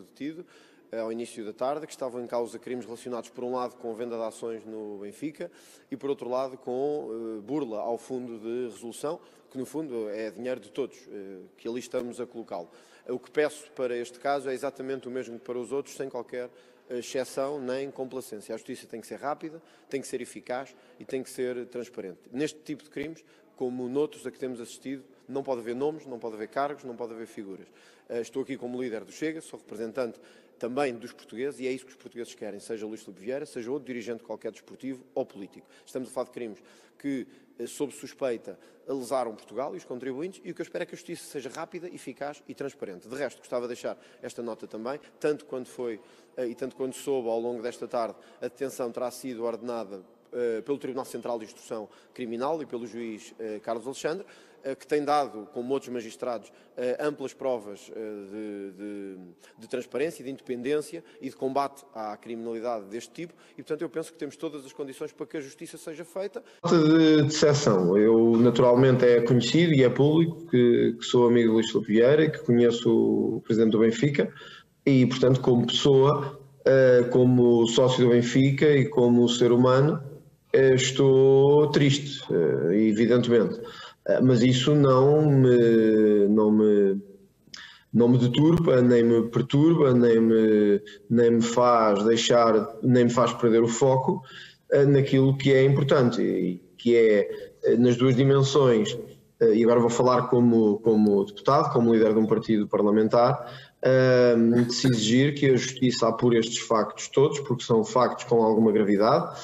detido eh, ao início da tarde, que estavam em causa crimes relacionados, por um lado, com a venda de ações no Benfica e, por outro lado, com eh, burla ao fundo de resolução, que no fundo é dinheiro de todos, eh, que ali estamos a colocá-lo. O que peço para este caso é exatamente o mesmo que para os outros, sem qualquer exceção nem complacência. A justiça tem que ser rápida, tem que ser eficaz e tem que ser transparente. Neste tipo de crimes, como noutros a que temos assistido, não pode haver nomes, não pode haver cargos, não pode haver figuras. Eh, estou aqui como líder do Chega, sou representante também dos portugueses e é isso que os portugueses querem, seja Luís Filipe Vieira, seja outro dirigente qualquer desportivo ou político. Estamos a falar de crimes que, eh, sob suspeita, lesaram Portugal e os contribuintes e o que eu espero é que a justiça seja rápida, eficaz e transparente. De resto, gostava de deixar esta nota também, tanto quando foi eh, e tanto quando soube ao longo desta tarde, a detenção terá sido ordenada pelo Tribunal Central de Instrução Criminal e pelo juiz Carlos Alexandre, eh, que tem dado, como outros magistrados, eh, amplas provas eh, de, de, de, transparência, de independência e de combate à criminalidade deste tipo. E, portanto, eu penso que temos todas as condições para que a justiça seja feita. De decepção. Eu, naturalmente, é conhecido e é público que, que sou amigo do Luís Filipe Vieira, que conheço o presidente do Benfica. E, portanto, como pessoa, como sócio do Benfica e como ser humano, estou triste, evidentemente. Ah, mas isso não me, não me, não me deturpa, nem me perturba, nem me, nem me faz deixar, nem me faz perder o foco ah, naquilo que é importante, que é ah, nas duas dimensões, e agora vou falar como, como deputado, como líder de um partido parlamentar, de se exigir que a justiça apure estes factos todos, porque são factos com alguma gravidade,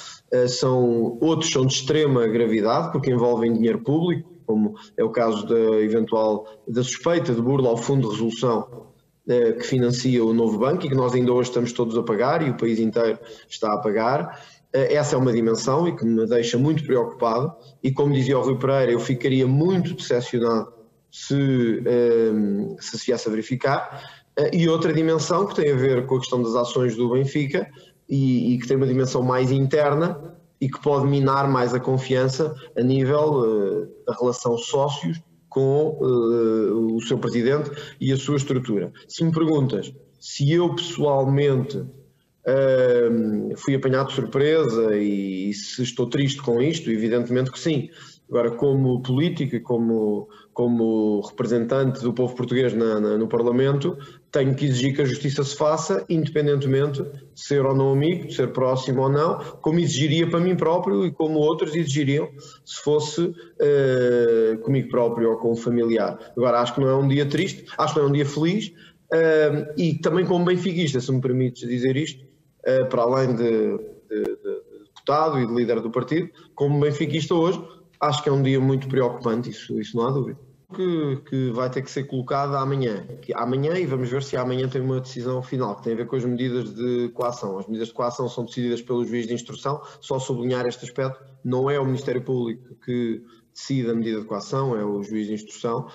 são, outros são de extrema gravidade, porque envolvem dinheiro público, como é o caso da eventual da suspeita de burla ao Fundo de Resolução eh, que financia o novo banco e que nós ainda hoje estamos todos a pagar e o país inteiro está a pagar. Eh, essa é uma dimensão e que me deixa muito preocupado. E como dizia o Rui Pereira, eu ficaria muito decepcionado se ehm, se, se viesse a verificar. Eh, e outra dimensão que tem a ver com a questão das ações do Benfica e, e que tem uma dimensão mais interna, e que pode minar mais a confiança a nível uh, eh, da relação sócios com uh, o seu presidente e a sua estrutura. Se me perguntas se eu pessoalmente uh, fui apanhado de surpresa e, e se estou triste com isto, evidentemente que sim. Agora, como política, como, como representante do povo português na, na, no Parlamento, tenho que exigir que a justiça se faça, independentemente de ser ou não amigo, de ser próximo ou não, como exigiria para mim próprio e como outros exigiriam se fosse eh, comigo próprio ou com um familiar. Agora, acho que não é um dia triste, acho que não é um dia feliz, eh, e também como benfiquista, se me permites dizer isto, eh, para além de, de, de deputado e de líder do partido, como benfiquista hoje Acho que é um dia muito preocupante, isso, isso não há dúvida. Que, que vai ter que ser colocada amanhã. Que, amanhã, e vamos ver se amanhã tem uma decisão final, que tem a ver com as medidas de coação. As medidas de coação são decididas pelo juiz de instrução, só sublinhar este aspecto, não é o Ministério Público que decide a medida de coação, é o juiz de instrução.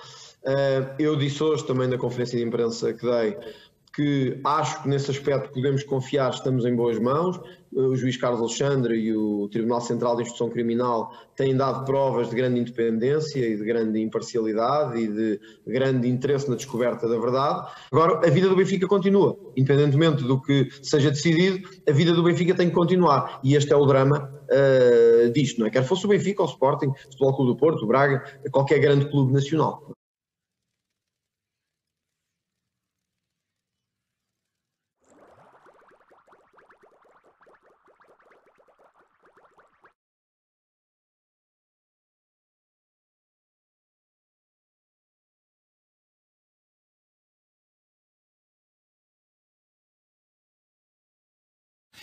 Ah, eu disse hoje também na conferência de imprensa que dei que acho que nesse aspecto podemos confiar, estamos em boas mãos. Eh, o juiz Carlos Alexandre e o Tribunal Central de Instrução Criminal têm dado provas de grande independência e de grande imparcialidade e de grande interesse na descoberta da verdade. Agora, a vida do Benfica continua. Independentemente do que seja decidido, a vida do Benfica tem que continuar. E este é o drama uh, disto, não é? Quer fosse o Benfica, o Sporting, o Futebol Clube do Porto, o Braga, qualquer grande clube nacional.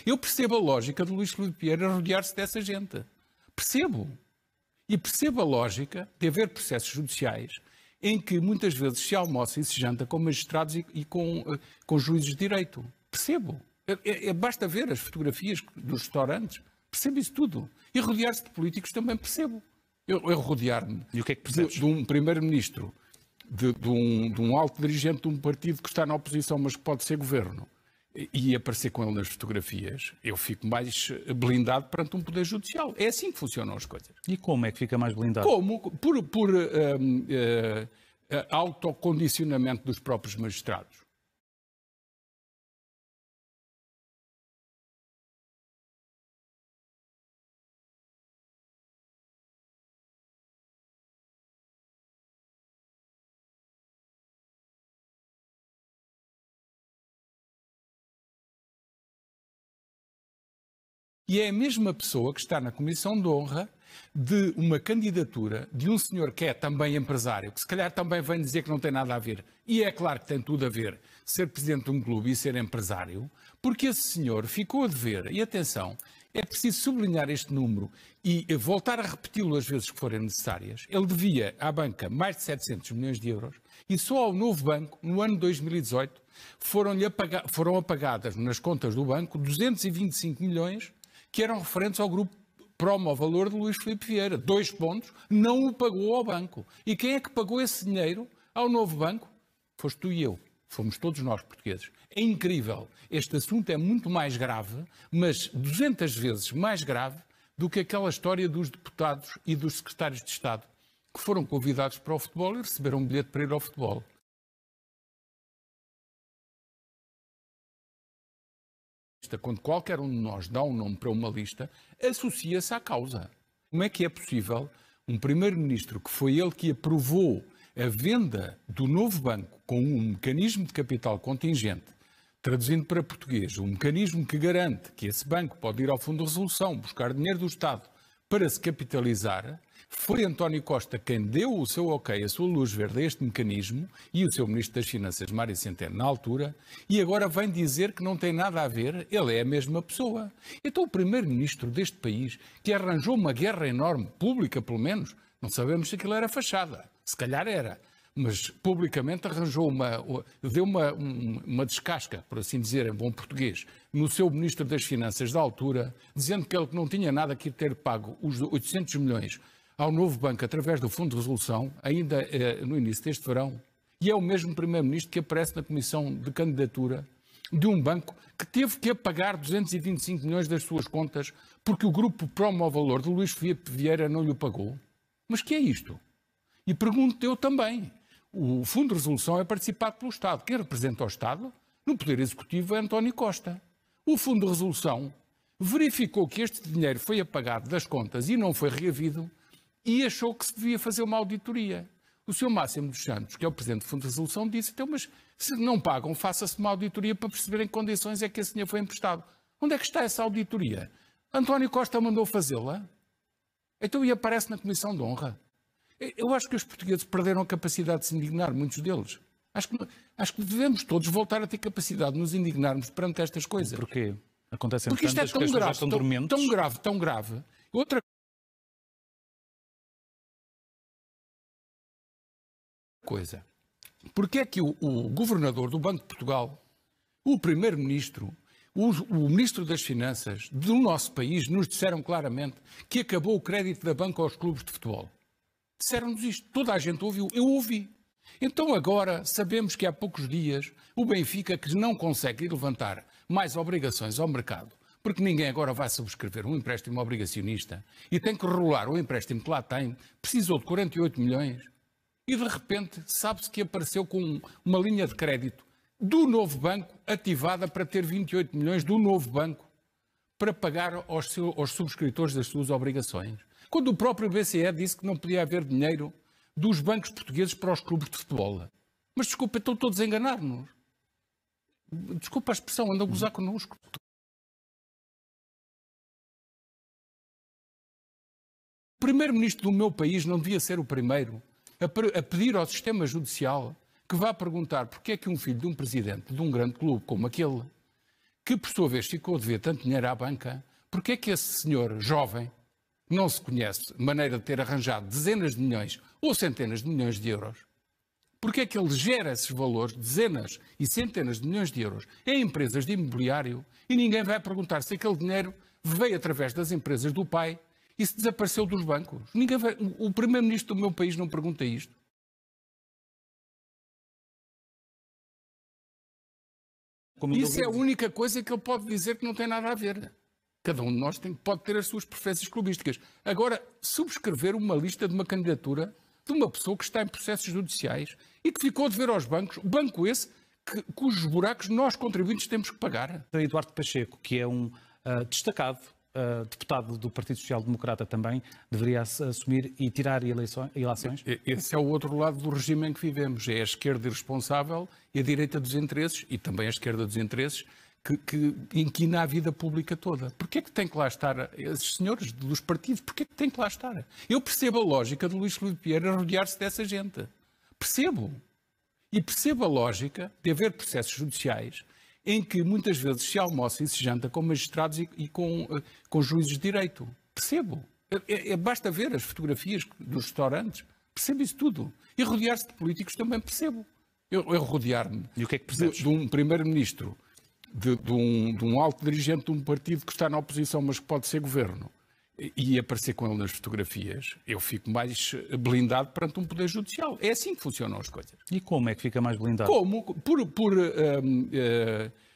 Eu percebo a lógica de Luís Filipe Vieira rodear-se dessa gente. Percebo. E percebo a lógica de haver processos judiciais em que muitas vezes se almoça e se janta com magistrados e, e com, eh, com juízes de direito. Percebo. É, é, é, basta ver as fotografias dos restaurantes. Percebo isso tudo. E rodear-se de políticos também percebo. Eu, eu rodear-me é de, de, um primeiro-ministro, de, de, um, de um alto dirigente de um partido que está na oposição, mas que pode ser governo, e aparecer com ele nas fotografias, eu fico mais eh, blindado perante um poder judicial. É assim que funcionam as coisas. E como é que fica mais blindado? Como? Por, por uh, uh, autocondicionamento dos próprios magistrados. E é a mesma pessoa que está na comissão de honra de uma candidatura de um senhor que é também empresário, que se calhar também vem dizer que não tem nada a ver, e é claro que tem tudo a ver, ser presidente de um clube e ser empresário, porque esse senhor ficou a dever, e atenção, é preciso sublinhar este número e voltar a repeti-lo as vezes que forem necessárias. Ele devia à banca mais de 700 milhões de euros e só ao novo banco, no ano 2018, foram, apaga foram apagadas nas contas do banco 225 milhões que eram referentes ao grupo Promo Valor de Luís Filipe Vieira. Dois pontos, não o pagou ao banco. E quem é que pagou esse dinheiro ao novo banco? Foste tu e eu. Fomos todos nós portugueses. É incrível. Este assunto é muito mais grave, mas 200 vezes mais grave do que aquela história dos deputados e dos secretários de Estado que foram convidados para o futebol e receberam um bilhete para ir ao futebol. lista, quando qualquer um de nós dá um nome para uma lista, associa-se à causa. Como é que é possível um primeiro-ministro que foi ele que aprovou a venda do novo banco com um mecanismo de capital contingente, traduzindo para português, um mecanismo que garante que esse banco pode ir ao Fundo de Resolução, buscar dinheiro do Estado para se capitalizar, foi António Costa quem deu o seu ok, a sua luz verde a este mecanismo e o seu Ministro das Finanças, Mário Centeno, na altura, e agora vem dizer que não tem nada a ver, ele é a mesma pessoa. Então o Primeiro-Ministro deste país, que arranjou uma guerra enorme, pública pelo menos, não sabemos se aquilo era fachada, se calhar era, mas publicamente arranjou uma, deu uma, uma descasca, por assim dizer, em bom português, no seu Ministro das Finanças da altura, dizendo que ele não tinha nada que ter pago os 800 milhões ao novo banco através do Fundo de Resolução, ainda eh, no início deste verão, e é o mesmo Primeiro-Ministro que aparece na Comissão de Candidatura de um banco que teve que apagar 225 milhões das suas contas porque o grupo Promo Valor de Luís Filipe Vieira não lhe pagou. Mas que é isto? E pergunto eu também. O Fundo de Resolução é participado pelo Estado. Quem representa o Estado no Poder Executivo é António Costa. O Fundo de Resolução verificou que este dinheiro foi apagado das contas e não foi reavido e achou que se devia fazer uma auditoria. O Sr. Máximo dos Santos, que é o Presidente do Fundo de Resolução, disse, então, mas se não pagam, faça-se uma auditoria para perceber em que condições é que esse dinheiro foi emprestado. Onde é que está essa auditoria? António Costa mandou fazê-la? Então e aparece na Comissão de Honra. Eu acho que os portugueses perderam a capacidade de se indignar, muitos deles. Acho que, acho que devemos todos voltar a ter capacidade de nos indignarmos perante estas coisas. Porquê? Acontecem Porque isto é tão grave, tão, tão grave, tão grave. Outra coisa. Porque é que o, o governador do Banco de Portugal, o primeiro-ministro, o, o, ministro das Finanças do nosso país nos disseram claramente que acabou o crédito da banca aos clubes de futebol? Disseram-nos isto. Toda a gente ouviu. Eu ouvi. Então agora sabemos que há poucos dias o Benfica, que não consegue levantar mais obrigações ao mercado, porque ninguém agora vai subscrever um empréstimo obrigacionista e tem que rolar o empréstimo que lá tem, precisou de 48 milhões e de repente sabe-se que apareceu com uma linha de crédito do novo banco ativada para ter 28 milhões do novo banco para pagar aos, seus, aos subscritores das suas obrigações. Quando o próprio BCE disse que não podia haver dinheiro dos bancos portugueses para os clubes de futebol. Mas desculpa, estão todos a enganar-nos. Desculpa a expressão, andam a gozar connosco. O primeiro-ministro do meu país não devia ser o primeiro a, pedir ao sistema judicial que vá perguntar porque é que um filho de um presidente de um grande clube como aquele, que por sua vez ficou a dever tanto dinheiro à banca, porque é que esse senhor jovem não se conhece maneira de ter arranjado dezenas de milhões ou centenas de milhões de euros? Porque é que ele gera esses valores, dezenas e centenas de milhões de euros, em empresas de imobiliário e ninguém vai perguntar se aquele dinheiro veio através das empresas do pai isso desapareceu dos bancos. Ninguém vai... O primeiro-ministro do meu país não pergunta isto. Como Isso é a única coisa que ele pode dizer que não tem nada a ver. Cada um de nós tem, pode ter as suas preferências clubísticas. Agora, subscrever uma lista de uma candidatura de uma pessoa que está em processos judiciais e que ficou de ver aos bancos, banco esse que, cujos buracos nós, contribuintes, temos que pagar. Eduardo Pacheco, que é um uh, destacado uh, deputado do Partido Social Democrata também deveria assumir e tirar eleições, Esse é o outro lado do regime em que vivemos. É a esquerda irresponsável e a direita dos interesses, e também a esquerda dos interesses, que, que inquina a vida pública toda. Porquê é que tem que lá estar esses senhores dos partidos? Porquê é que tem que lá estar? Eu percebo a lógica de Luís Filipe Vieira rodear-se dessa gente. Percebo. E percebo a lógica de haver processos judiciais em que muitas vezes se almoça e se janta com magistrados e, e com, eh, com juízes de direito. Percebo. É, é, é, basta ver as fotografias dos restaurantes. Percebo isso tudo. E rodear-se de políticos também percebo. Eu, eu rodear-me e o que é que de, de um primeiro-ministro, de, de, um, de um alto dirigente de um partido que está na oposição, mas que pode ser governo, e aparecer com ele nas fotografias, eu fico mais eh, blindado perante um poder judicial. É assim que funcionam as coisas. E como é que fica mais blindado? Como? Por. por uh,